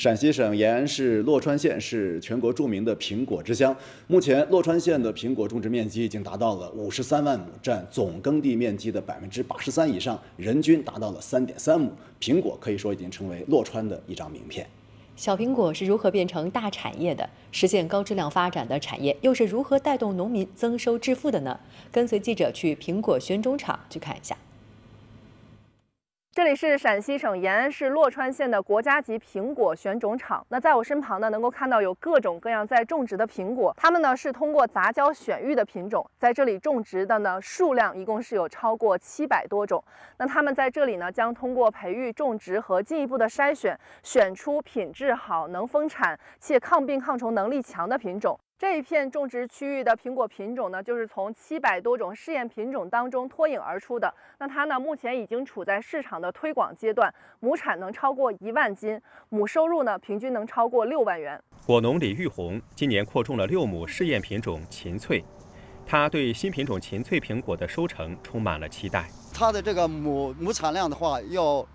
陕西省延安市洛川县是全国著名的苹果之乡。目前，洛川县的苹果种植面积已经达到了五十三万亩，占总耕地面积的百分之八十三以上，人均达到了三点三亩。苹果可以说已经成为洛川的一张名片。小苹果是如何变成大产业的？实现高质量发展的产业又是如何带动农民增收致富的呢？跟随记者去苹果选种场去看一下。这里是陕西省延安市洛川县的国家级苹果选种场。那在我身旁呢，能够看到有各种各样在种植的苹果。它们呢是通过杂交选育的品种，在这里种植的呢数量一共是有超过七百多种。那他们在这里呢，将通过培育种植和进一步的筛选，选出品质好、能丰产且抗病抗虫能力强的品种。这一片种植区域的苹果品种呢，就是从七百多种试验品种当中脱颖而出的。那它呢，目前已经处在市场的推广阶段，亩产能超过一万斤，亩收入呢，平均能超过六万元。果农李玉红今年扩种了六亩试验品种秦翠，他对新品种秦翠苹果的收成充满了期待。它的这个亩亩产量的话，要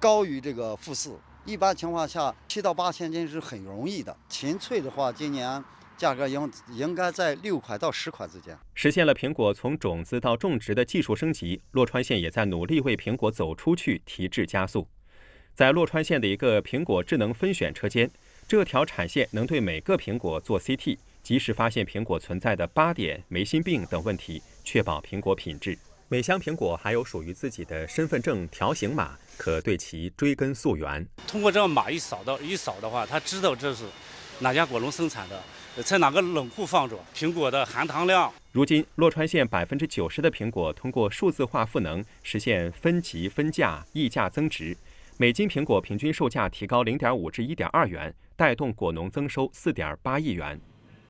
高于这个富四。一般情况下，七到八千斤是很容易的。秦翠的话，今年。价格应应该在六块到十块之间。实现了苹果从种子到种植的技术升级，洛川县也在努力为苹果走出去提质加速。在洛川县的一个苹果智能分选车间，这条产线能对每个苹果做 CT，及时发现苹果存在的疤点、霉心病等问题，确保苹果品质。每箱苹果还有属于自己的身份证条形码，可对其追根溯源。通过这个码一扫到一扫的话，他知道这是。哪家果农生产的？在哪个冷库放着？苹果的含糖量。如今，洛川县百分之九十的苹果通过数字化赋能，实现分级分价溢价增值，每斤苹果平均售价提高零点五至一点二元，带动果农增收四点八亿元。